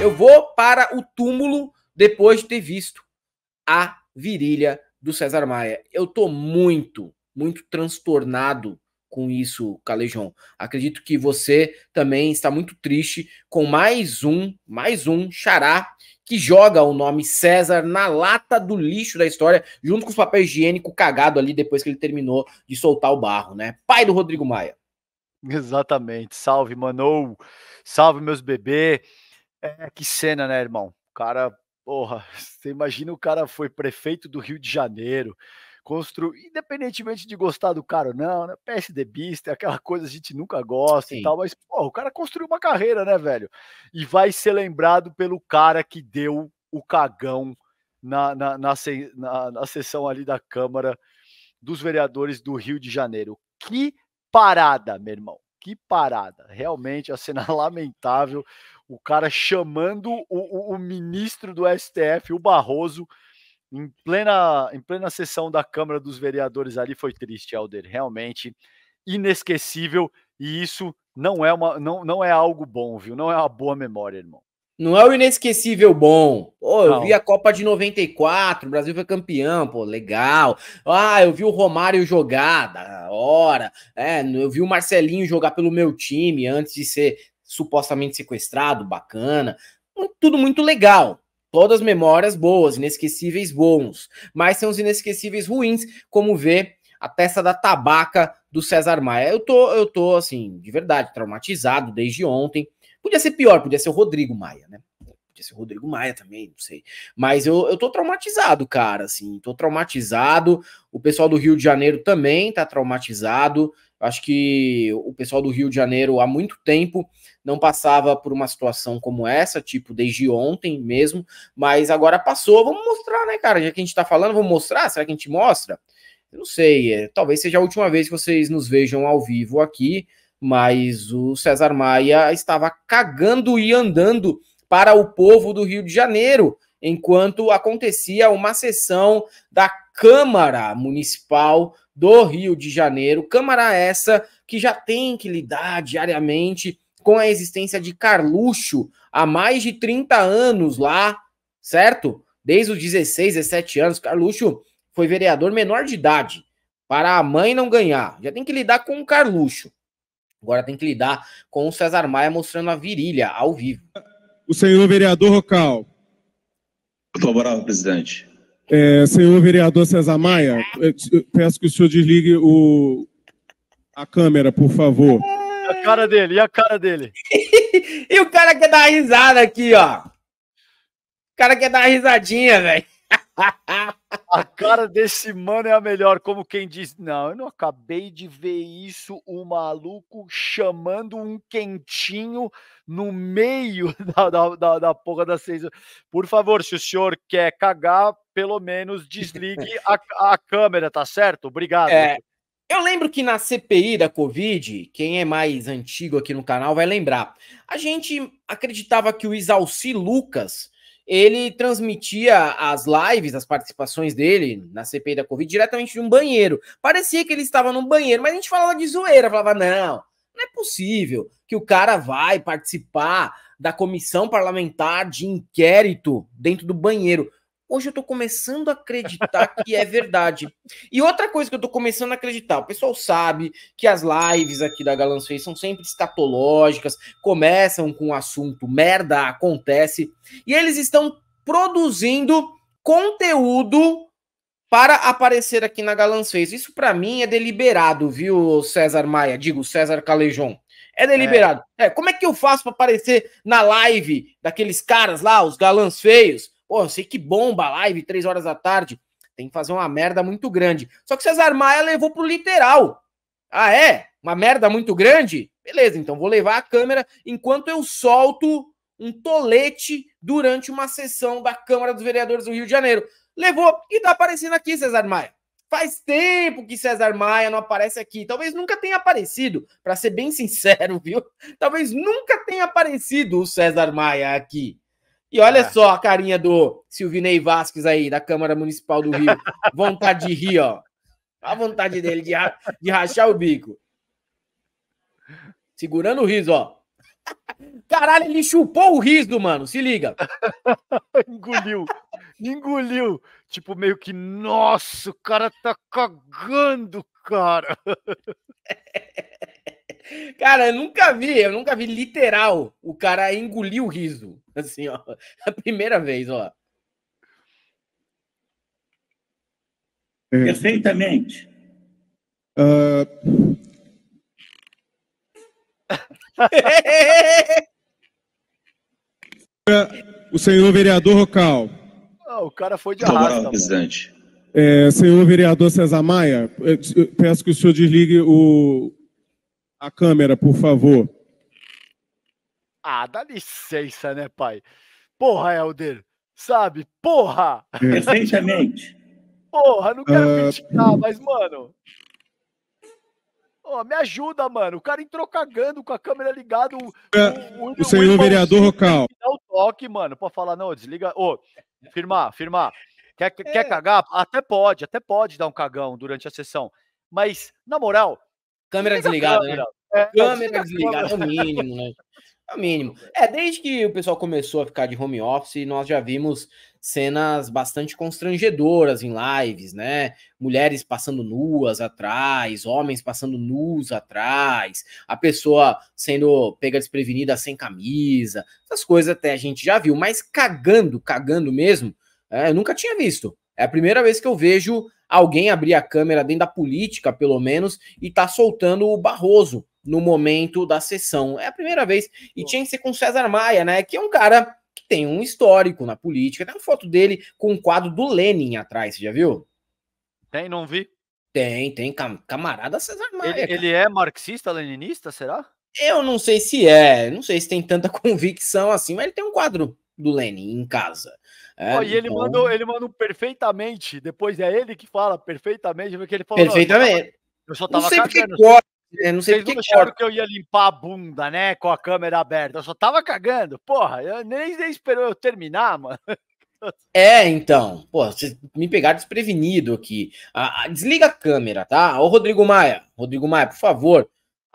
Eu vou para o túmulo depois de ter visto a virilha do César Maia. Eu tô muito, muito transtornado com isso, Calejão. Acredito que você também está muito triste com mais um, mais um xará que joga o nome César na lata do lixo da história, junto com os papéis higiênicos cagado ali depois que ele terminou de soltar o barro, né? Pai do Rodrigo Maia. Exatamente. Salve, Manou. Salve, meus bebês. É, que cena, né, irmão? Cara, porra, você imagina o cara foi prefeito do Rio de Janeiro, construiu, independentemente de gostar do cara ou não, né? PSDBista, é aquela coisa que a gente nunca gosta Sim. e tal, mas, porra, o cara construiu uma carreira, né, velho? E vai ser lembrado pelo cara que deu o cagão na, na, na, na, na sessão ali da Câmara dos Vereadores do Rio de Janeiro. Que parada, meu irmão. Que parada. Realmente a cena lamentável o cara chamando o, o, o, ministro do STF, o Barroso, em plena, em plena sessão da Câmara dos Vereadores ali, foi triste, Alder, realmente inesquecível, e isso não é, uma, não, não é algo bom, viu? Não é uma boa memória, irmão. Não é o inesquecível bom. Oh, eu não. vi a Copa de 94, o Brasil foi campeão, pô, legal. Ah, eu vi o Romário jogar, da hora. É, eu vi o Marcelinho jogar pelo meu time antes de ser supostamente sequestrado, bacana, tudo muito legal. Todas memórias boas, inesquecíveis bons, mas são os inesquecíveis ruins, como ver a testa da tabaca do César Maia. Eu tô, eu tô assim, de verdade, traumatizado desde ontem. Podia ser pior, podia ser o Rodrigo Maia, né? Podia ser o Rodrigo Maia também, não sei. Mas eu, eu tô traumatizado, cara, assim, tô traumatizado. O pessoal do Rio de Janeiro também tá traumatizado. Acho que o pessoal do Rio de Janeiro há muito tempo não passava por uma situação como essa, tipo desde ontem mesmo, mas agora passou. Vamos mostrar, né, cara? Já que a gente tá falando, vamos mostrar? Será que a gente mostra? Eu não sei, é, talvez seja a última vez que vocês nos vejam ao vivo aqui, mas o César Maia estava cagando e andando para o povo do Rio de Janeiro enquanto acontecia uma sessão da Câmara Municipal do Rio de Janeiro, Câmara essa que já tem que lidar diariamente com a existência de Carluxo há mais de 30 anos lá, certo? Desde os 16, 17 anos, Carluxo foi vereador menor de idade, para a mãe não ganhar. Já tem que lidar com o Carluxo. Agora tem que lidar com o César Maia mostrando a virilha ao vivo. O senhor vereador Rocal. Favorável, presidente. É, senhor vereador César Maia, peço que o senhor desligue o, a câmera, por favor. E a cara dele, e a cara dele? e o cara quer dar risada aqui, ó. O cara quer dar risadinha, velho. a cara desse mano é a melhor, como quem diz: Não, eu não acabei de ver isso, o maluco chamando um quentinho no meio da, da, da, da porra das seis. Por favor, se o senhor quer cagar, pelo menos desligue a, a câmera, tá certo? Obrigado. É, eu lembro que na CPI da Covid, quem é mais antigo aqui no canal vai lembrar, a gente acreditava que o Isalci Lucas ele transmitia as lives, as participações dele na CPI da Covid diretamente de um banheiro. Parecia que ele estava num banheiro, mas a gente falava de zoeira, falava, não, não é possível que o cara vai participar da comissão parlamentar de inquérito dentro do banheiro. Hoje eu estou começando a acreditar que é verdade. E outra coisa que eu estou começando a acreditar, o pessoal sabe que as lives aqui da Galãs Fez são sempre escatológicas, começam com o um assunto merda acontece, e eles estão produzindo conteúdo para aparecer aqui na Galãs Fez. Isso para mim é deliberado, viu, César Maia? Digo, César Calejon. É deliberado. É. é como é que eu faço para aparecer na live daqueles caras lá, os galãs feios? Pô, eu sei que bomba live, três horas da tarde. Tem que fazer uma merda muito grande. Só que Cesar Maia levou pro literal. Ah, é? Uma merda muito grande? Beleza, então vou levar a câmera enquanto eu solto um tolete durante uma sessão da Câmara dos Vereadores do Rio de Janeiro. Levou e tá aparecendo aqui, Cesar Maia. Faz tempo que Cesar Maia não aparece aqui. Talvez nunca tenha aparecido, para ser bem sincero, viu? Talvez nunca tenha aparecido o Cesar Maia aqui. E olha é. só a carinha do Silvinei Vasques aí, da Câmara Municipal do Rio. vontade de rir, ó. A vontade dele de, de rachar o bico. Segurando o riso, ó. Caralho, ele chupou o riso, mano. Se liga. Engoliu. Engoliu. Tipo, meio que, nossa, o cara tá cagando, cara. Cara, eu nunca vi, eu nunca vi literal o cara engolir o riso. Assim, ó. A primeira vez, ó. Perfeitamente. Uh... o senhor vereador Rocal. Ah, o cara foi de arrasta. É, senhor vereador César Maia, peço que o senhor desligue o, a câmera, por favor. Ah, dá licença, né, pai? Porra, Helder. Sabe? Porra! Recentemente. Porra, não quero uh... criticar, hum. mas, mano. Oh, me ajuda, mano. O cara entrou cagando com a câmera ligada. O, é, o, o, o senhor vereador Rocal. Dá o toque, mano, pra falar, não, desliga. Ô, oh, firmar, firmar. Quer, é. quer cagar? Até pode, até pode dar um cagão durante a sessão. Mas, na moral, Câmera desligada, né? É, câmera desligada, é o mínimo, né? É o mínimo. É, desde que o pessoal começou a ficar de home office, nós já vimos cenas bastante constrangedoras em lives, né? Mulheres passando nuas atrás, homens passando nus atrás, a pessoa sendo pega desprevenida sem camisa, essas coisas até a gente já viu, mas cagando, cagando mesmo, é, eu nunca tinha visto. É a primeira vez que eu vejo alguém abrir a câmera dentro da política, pelo menos, e tá soltando o Barroso no momento da sessão. É a primeira vez. E tinha que ser com César Maia, né? Que é um cara que tem um histórico na política. Tem uma foto dele com um quadro do Lenin atrás, você já viu? Tem, não vi. Tem, tem. Camarada César Maia. Ele, ele é marxista-leninista, será? Eu não sei se é, não sei se tem tanta convicção assim, mas ele tem um quadro do Lenin em casa. É, oh, e ele, manda, então. mandou, ele mandou perfeitamente, depois é ele que fala perfeitamente, porque ele falou. Perfeitamente. Eu só tava, eu só tava cagando. Eu né, Não sei porque que eu ia limpar a bunda, né? Com a câmera aberta. Eu só tava cagando. Porra, eu nem, nem esperou eu terminar, mano. É, então. Pô, vocês me pegaram desprevenido aqui. Ah, desliga a câmera, tá? Ô, Rodrigo Maia. Rodrigo Maia, por favor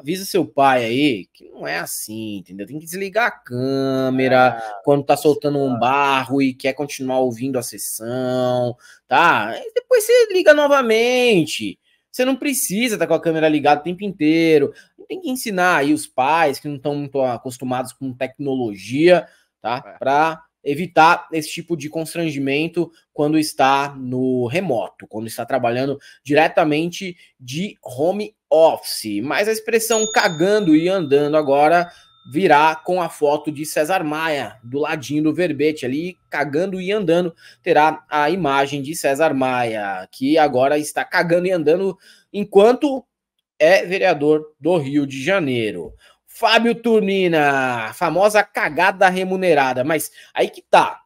avisa seu pai aí que não é assim, entendeu? Tem que desligar a câmera ah, quando tá soltando um barro e quer continuar ouvindo a sessão, tá? E depois você liga novamente. Você não precisa estar tá com a câmera ligada o tempo inteiro. Tem que ensinar aí os pais que não estão muito acostumados com tecnologia, tá? É. Para evitar esse tipo de constrangimento quando está no remoto, quando está trabalhando diretamente de home office, mas a expressão cagando e andando agora virá com a foto de César Maia do ladinho do verbete ali, cagando e andando, terá a imagem de César Maia, que agora está cagando e andando enquanto é vereador do Rio de Janeiro. Fábio Turnina, famosa cagada remunerada, mas aí que tá.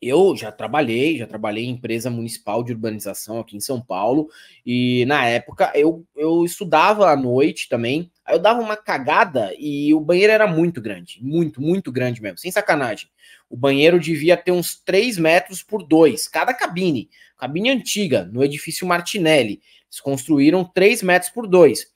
Eu já trabalhei, já trabalhei em empresa municipal de urbanização aqui em São Paulo, e na época eu, eu estudava à noite também. Aí eu dava uma cagada e o banheiro era muito grande, muito, muito grande mesmo, sem sacanagem. O banheiro devia ter uns 3 metros por 2, cada cabine, cabine antiga, no edifício Martinelli. Eles construíram 3 metros por 2.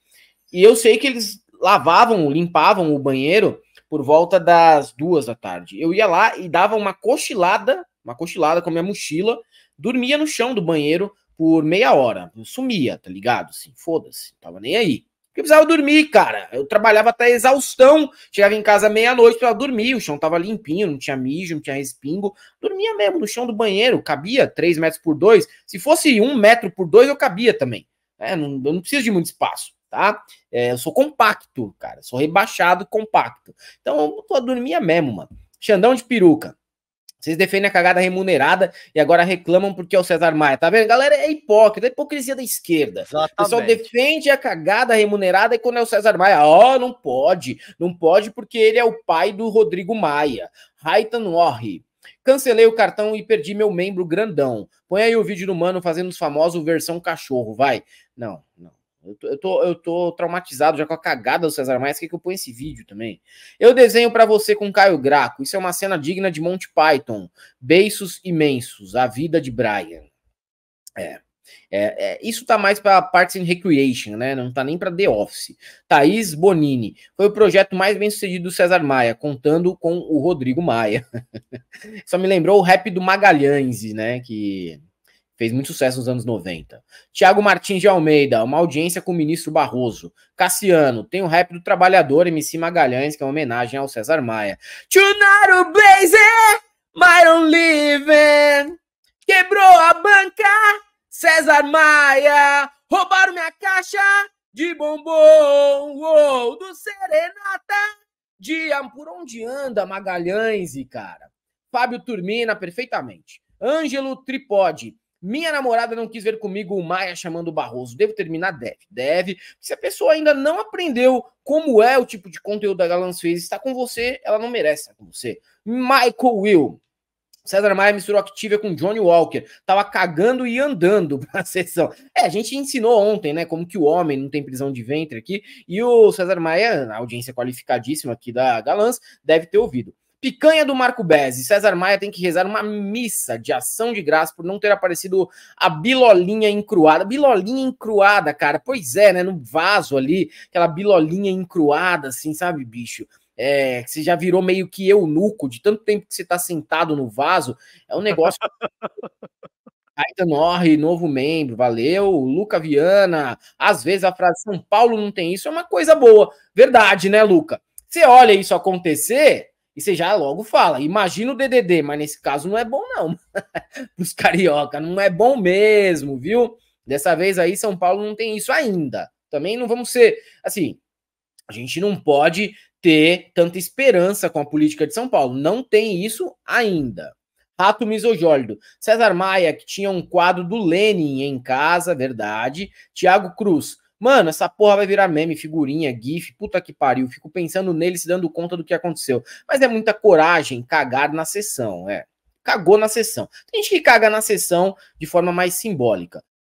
E eu sei que eles lavavam, limpavam o banheiro por volta das duas da tarde. Eu ia lá e dava uma cochilada uma cochilada com a minha mochila, dormia no chão do banheiro por meia hora. Eu sumia, tá ligado? Assim, foda-se, tava nem aí. Porque eu precisava dormir, cara. Eu trabalhava até exaustão. Chegava em casa meia-noite para dormir. O chão tava limpinho, não tinha mijo, não tinha respingo. Dormia mesmo no chão do banheiro. Cabia 3 metros por 2. Se fosse 1 metro por 2, eu cabia também. É, não, eu não preciso de muito espaço, tá? É, eu sou compacto, cara. Sou rebaixado compacto. Então eu dormia mesmo, mano. Xandão de peruca. Vocês defendem a cagada remunerada e agora reclamam porque é o César Maia. Tá vendo? Galera, é hipócrita, é hipocrisia da esquerda. Exatamente. O pessoal defende a cagada remunerada e quando é o César Maia, ó, oh, não pode. Não pode porque ele é o pai do Rodrigo Maia. Raitan Orri. Cancelei o cartão e perdi meu membro grandão. Põe aí o vídeo do mano fazendo os famosos versão cachorro, vai. Não, não. Eu tô, eu tô, eu tô traumatizado já com a cagada do César Maia. Quer que eu ponho esse vídeo também? Eu desenho para você com Caio Graco. Isso é uma cena digna de Monty Python. Beiços imensos. A vida de Brian. É. É, é, isso tá mais para Parks and Recreation, né? Não tá nem para The Office. Thaís Bonini foi o projeto mais bem sucedido do César Maia, contando com o Rodrigo Maia. Só me lembrou o rap do Magalhães, né? Que fez muito sucesso nos anos 90. Tiago Martins de Almeida, uma audiência com o ministro Barroso. Cassiano, tem o rap do trabalhador MC Magalhães, que é uma homenagem ao César Maia. Tonight blazer, my living. Quebrou a banca, César Maia. Roubaram minha caixa de bombom, O do serenata. De, por onde anda Magalhães, cara? Fábio Turmina, perfeitamente. Ângelo Tripode. Minha namorada não quis ver comigo o Maia chamando o Barroso. Devo terminar? Deve. Deve. Se a pessoa ainda não aprendeu como é o tipo de conteúdo da Galãs fez, está com você, ela não merece estar com você. Michael Will. César Maia misturou Activia com Johnny Walker. Tava cagando e andando pra sessão. É, a gente ensinou ontem, né? Como que o homem não tem prisão de ventre aqui. E o César Maia, audiência qualificadíssima aqui da Galãs, deve ter ouvido. Picanha do Marco Bezzi. César Maia tem que rezar uma missa de ação de graça por não ter aparecido a bilolinha encruada. Bilolinha encruada, cara. Pois é, né? No vaso ali, aquela bilolinha encruada, assim, sabe, bicho? É, você já virou meio que eunuco de tanto tempo que você tá sentado no vaso. É um negócio. Aita Orri, novo membro, valeu. Luca Viana, às vezes a frase São Paulo não tem isso, é uma coisa boa. Verdade, né, Luca? Você olha isso acontecer, e você já logo fala, imagina o DDD, mas nesse caso não é bom não. Os carioca, não é bom mesmo, viu? Dessa vez aí São Paulo não tem isso ainda. Também não vamos ser, assim, a gente não pode ter tanta esperança com a política de São Paulo. Não tem isso ainda. Rato misojólido. César Maia, que tinha um quadro do Lenin em casa, verdade. Tiago Cruz, Mano, essa porra vai virar meme, figurinha, gif, puta que pariu. Fico pensando nele se dando conta do que aconteceu. Mas é muita coragem cagar na sessão, é. Cagou na sessão. Tem gente que caga na sessão de forma mais simbólica.